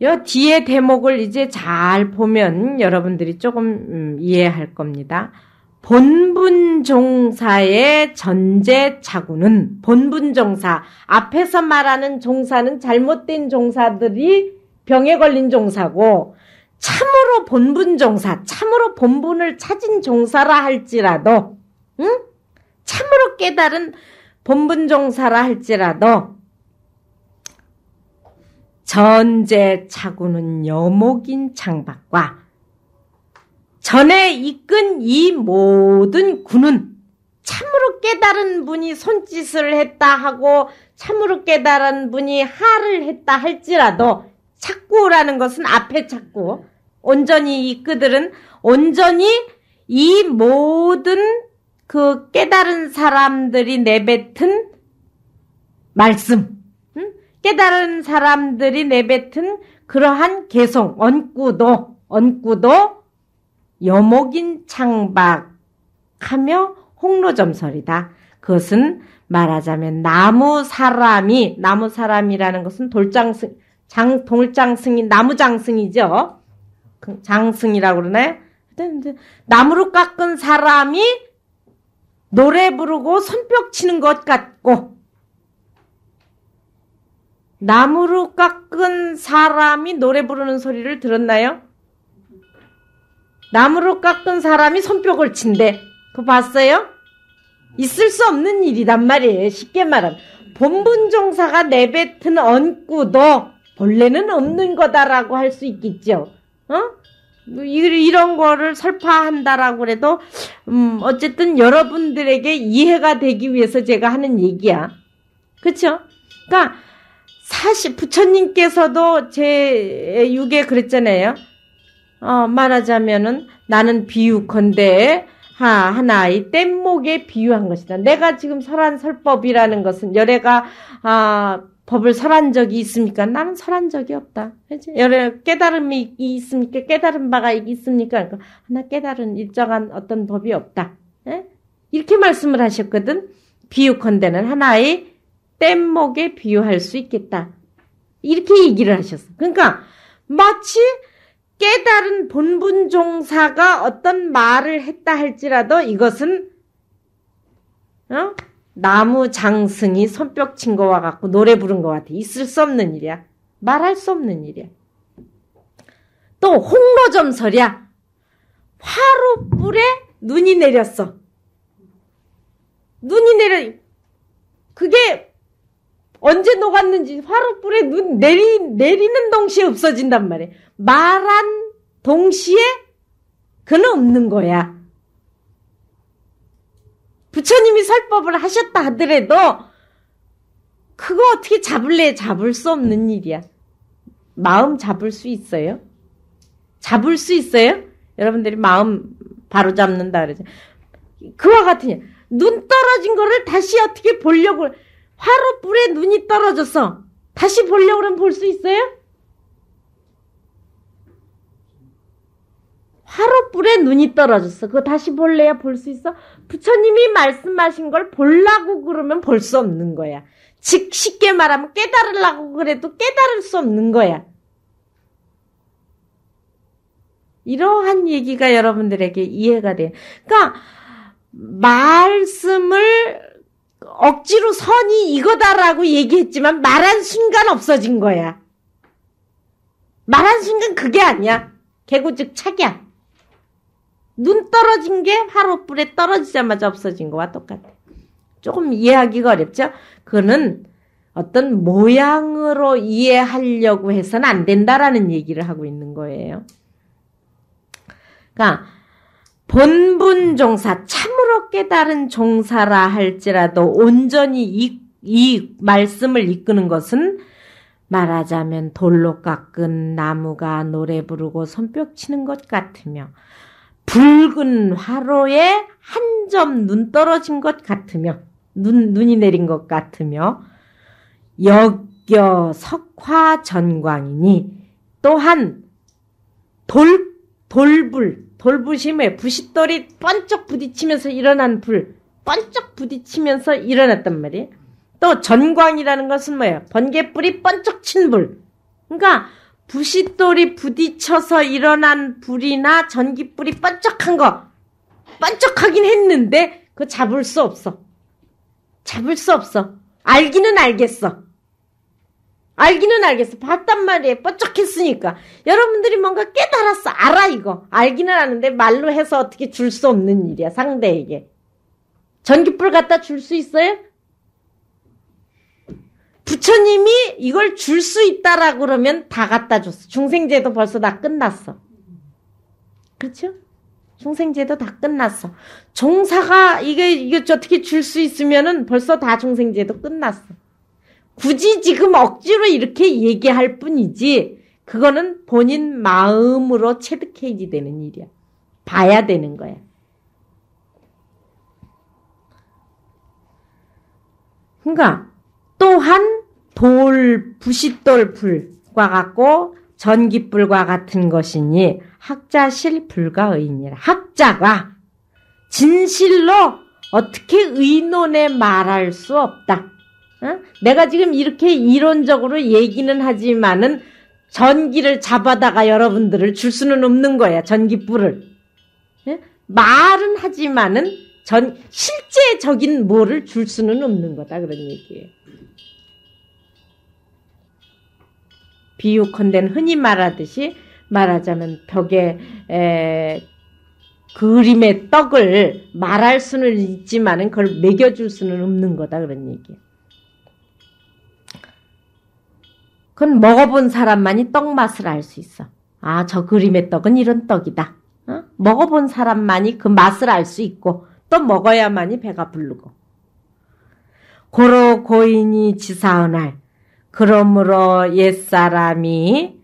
여 뒤에 대목을 이제 잘 보면 여러분들이 조금 음, 이해할 겁니다. 본분종사의 전제자구는 본분종사 앞에서 말하는 종사는 잘못된 종사들이 병에 걸린 종사고 참으로 본분종사 참으로 본분을 찾은 종사라 할지라도 응? 참으로 깨달은 본분종사라 할지라도 전제 차고는 여목인 창밖과 전에 이끈 이 모든 군은 참으로 깨달은 분이 손짓을 했다 하고 참으로 깨달은 분이 하를 했다 할지라도 착구라는 것은 앞에 착구 온전히 이 그들은 온전히 이 모든 그 깨달은 사람들이 내뱉은 말씀 깨달은 사람들이 내뱉은 그러한 개성, 언구도, 언구도 여목인 창박하며 홍로점설이다. 그것은 말하자면 나무 사람이 나무 사람이라는 것은 돌장승 장 돌장승이 나무 장승이죠. 그 장승이라고 그러나요? 나무로 깎은 사람이 노래 부르고 손뼉 치는 것 같고 나무로 깎은 사람이 노래 부르는 소리를 들었나요? 나무로 깎은 사람이 손뼉을 친대. 그거 봤어요? 있을 수 없는 일이란 말이에요. 쉽게 말하면. 본분종사가 내뱉은 언구도 본래는 없는 거다라고 할 수 있겠죠. 어? 뭐 이런 거를 설파한다라고 해도음 어쨌든 여러분들에게 이해가 되기 위해서 제가 하는 얘기야. 그렇죠? 그니까 사실 부처님께서도 제 6에 그랬잖아요. 어, 말하자면은 나는 비유컨대 하, 하나의 뗏목에 비유한 것이다. 내가 지금 설한 설법이라는 것은 열애가 아, 법을 설한 적이 있습니까? 나는 설한 적이 없다. 열애 깨달음이 있습니까? 깨달은 바가 있습니까? 니까 그러니까 하나 깨달은 일정한 어떤 법이 없다. 에? 예? 이렇게 말씀을 하셨거든. 비유컨대는 하나의 뗏목에 비유할 수 있겠다. 이렇게 얘기를 하셨어. 그러니까 마치 깨달은 본분 종사가 어떤 말을 했다 할지라도 이것은 어? 나무 장승이 손뼉 친 거와 같고 노래 부른 거 같아. 있을 수 없는 일이야. 말할 수 없는 일이야. 또 홍로점설이야. 화로불에 눈이 내렸어. 눈이 내려. 그게 언제 녹았는지 화롯불에 눈 내리, 내리는 동시에 없어진단 말이에요. 말한 동시에 그는 없는 거야. 부처님이 설법을 하셨다 하더라도 그거 어떻게 잡을래 잡을 수 없는 일이야. 마음 잡을 수 있어요? 잡을 수 있어요? 여러분들이 마음 바로 잡는다 그러죠. 그와 같으냐눈 떨어진 거를 다시 어떻게 보려고 화로불에 눈이 떨어졌어. 다시 보려고 하면 볼 수 있어요? 화로불에 눈이 떨어졌어. 그거 다시 볼래야 볼 수 있어? 부처님이 말씀하신 걸 보려고 그러면 볼 수 없는 거야. 즉 쉽게 말하면 깨달으려고 그래도 깨달을 수 없는 거야. 이러한 얘기가 여러분들에게 이해가 돼 그러니까 말씀을 억지로 선이 이거다라고 얘기했지만 말한 순간 없어진 거야. 말한 순간 그게 아니야. 개고즉 착이야. 눈 떨어진 게 화로불에 떨어지자마자 없어진 거와 똑같아. 조금 이해하기가 어렵죠? 그거는 어떤 모양으로 이해하려고 해서는 안 된다라는 얘기를 하고 있는 거예요. 그러니까 본분 종사 참으로 깨달은 종사라 할지라도 온전히 이, 이 말씀을 이끄는 것은 말하자면 돌로 깎은 나무가 노래 부르고 손뼉치는 것 같으며 붉은 화로에 한 점 눈 떨어진 것 같으며 눈, 눈이 내린 것 같으며 역겨 석화 전광이니 또한 돌 돌불 돌부심에 부싯돌이 번쩍 부딪히면서 일어난 불, 번쩍 부딪히면서 일어났단 말이에요. 또 전광이라는 것은 뭐예요? 번개불이 번쩍 친 불. 그러니까 부싯돌이 부딪혀서 일어난 불이나 전기불이 번쩍한 거. 번쩍하긴 했는데 그거 잡을 수 없어. 잡을 수 없어. 알기는 알겠어. 알기는 알겠어. 봤단 말이에요. 뻗쩍했으니까. 여러분들이 뭔가 깨달았어. 알아, 이거. 알기는 아는데 말로 해서 어떻게 줄 수 없는 일이야, 상대에게. 전기불 갖다 줄 수 있어요? 부처님이 이걸 줄 수 있다라고 그러면 다 갖다 줬어. 중생제도 벌써 다 끝났어. 그렇죠? 중생제도 다 끝났어. 종사가 이게 이게 어떻게 줄 수 있으면은 벌써 다 중생제도 끝났어. 굳이 지금 억지로 이렇게 얘기할 뿐이지 그거는 본인 마음으로 체득해지 되는 일이야. 봐야 되는 거야. 그러니까 또한 돌, 부싯돌불과 같고 전기불과 같은 것이니 학자실 불가의인이라 학자가 진실로 어떻게 의논에 말할 수 없다. 내가 지금 이렇게 이론적으로 얘기는 하지만은 전기를 잡아다가 여러분들을 줄 수는 없는 거야. 전기불을. 말은 하지만은 전 실제적인 뭐를 줄 수는 없는 거다 그런 얘기예요. 비유컨댄 흔히 말하듯이 말하자면 벽에 에, 그림의 떡을 말할 수는 있지만은 그걸 먹여줄 수는 없는 거다 그런 얘기예요. 그건 먹어본 사람만이 떡 맛을 알 수 있어. 아, 저 그림의 떡은 이런 떡이다. 어? 먹어본 사람만이 그 맛을 알 수 있고 또 먹어야만이 배가 부르고. 고로 고인이 지사은 날 그러므로 옛사람이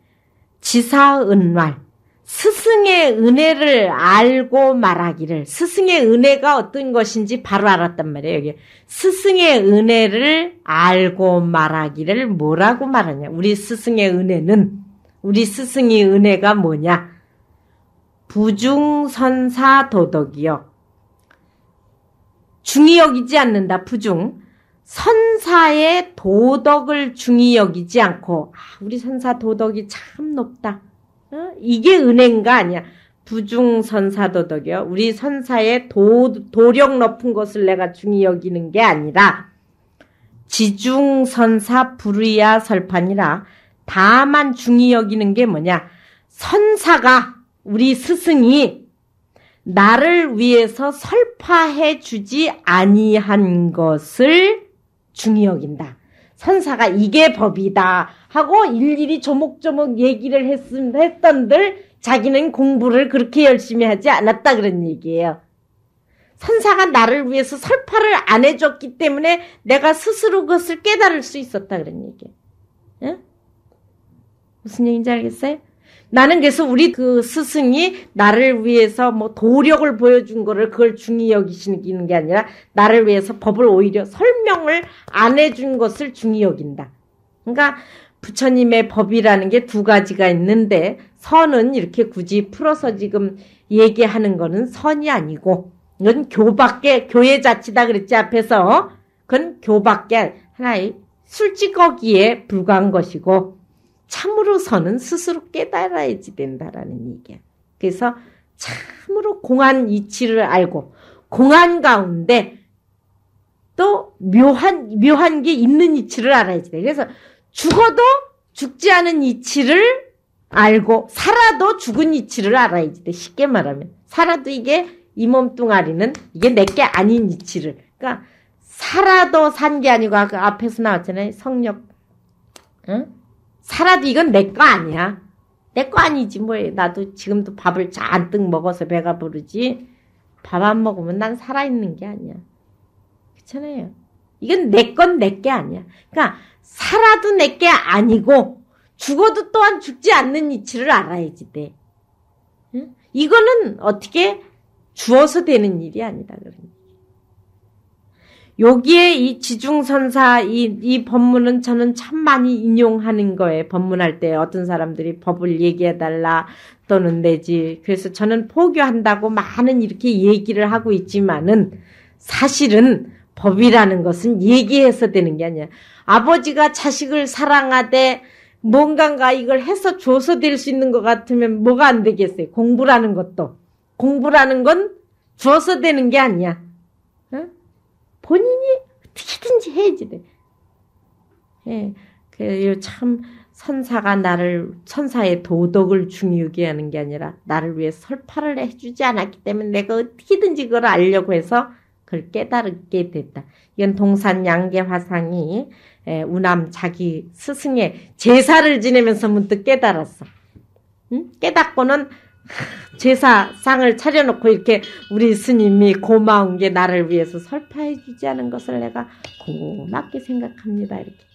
지사은 날 스승의 은혜를 알고 말하기를 스승의 은혜가 어떤 것인지 바로 알았단 말이에요. 여기 스승의 은혜를 알고 말하기를 뭐라고 말하냐? 우리 스승의 은혜는 우리 스승의 은혜가 뭐냐? 부중선사 도덕이요. 중히 여기지 않는다. 부중. 선사의 도덕을 중히 여기지 않고 아, 우리 선사 도덕이 참 높다. 어? 이게 은행가 아니야. 부중선사도덕이요. 우리 선사의 도, 도력 높은 것을 내가 중히 여기는 게 아니라 지중선사 불의야 설판이라 다만 중히 여기는 게 뭐냐. 선사가 우리 스승이 나를 위해서 설파해 주지 아니한 것을 중히 여긴다. 선사가 이게 법이다 하고 일일이 조목조목 얘기를 했음, 했던들 자기는 공부를 그렇게 열심히 하지 않았다 그런 얘기예요. 선사가 나를 위해서 설파를 안 해줬기 때문에 내가 스스로 그것을 깨달을 수 있었다 그런 얘기예요. 예? 무슨 얘기인지 알겠어요? 나는 그래서 우리 그 스승이 나를 위해서 뭐 도력을 보여준 거를 그걸 중히 여기시는 게 아니라 나를 위해서 법을 오히려 설명을 안 해준 것을 중히 여긴다. 그러니까 부처님의 법이라는 게 두 가지가 있는데 선은 이렇게 굳이 풀어서 지금 얘기하는 거는 선이 아니고 이건 교밖에 교회 자치다 그랬지 앞에서 그건 교밖에 하나의 술찌꺼기에 불과한 것이고 참으로서는 스스로 깨달아야지 된다라는 얘기야. 그래서 참으로 공한 이치를 알고 공한 가운데 또 묘한 묘한 게 있는 이치를 알아야지 돼. 그래서 죽어도 죽지 않은 이치를 알고 살아도 죽은 이치를 알아야지 돼. 쉽게 말하면 살아도 이게 이 몸뚱아리는 이게 내게 아닌 이치를. 그러니까 살아도 산 게 아니고 아까 앞에서 나왔잖아요. 성력. 응? 살아도 이건 내 거 아니야. 내 거 아니지 뭐 나도 지금도 밥을 잔뜩 먹어서 배가 부르지 밥 안 먹으면 난 살아있는 게 아니야. 그렇잖아요. 이건 내 건 내 게 아니야. 그러니까 살아도 내 게 아니고 죽어도 또한 죽지 않는 이치를 알아야지 돼. 응? 이거는 어떻게 주어서 되는 일이 아니다. 그러니까. 여기에 이 지중선사 이, 이 법문은 저는 참 많이 인용하는 거예요. 법문할 때 어떤 사람들이 법을 얘기해달라 또는 내지. 그래서 저는 포교한다고 많은 이렇게 얘기를 하고 있지만은 사실은 법이라는 것은 얘기해서 되는 게 아니야. 아버지가 자식을 사랑하되 뭔가가 이걸 해서 줘서 될 수 있는 것 같으면 뭐가 안 되겠어요. 공부라는 것도. 공부라는 건 줘서 되는 게 아니야. 본인이 어떻게든지 해야지 돼. 예. 그참선사가 나를 천사의 도덕을 중요하게 하는 게 아니라 나를 위해 설파를 해주지 않았기 때문에 내가 어떻게든지 그걸 알려고 해서 그걸 깨달게 됐다. 이건 동산 양계 화상이 예, 우남 자기 스승의 제사를 지내면서 문득 깨달았어. 응? 깨닫고는 제사상을 차려놓고 이렇게 우리 스님이 고마운 게 나를 위해서 설파해 주지 않은 것을 내가 고맙게 생각합니다. 이렇게.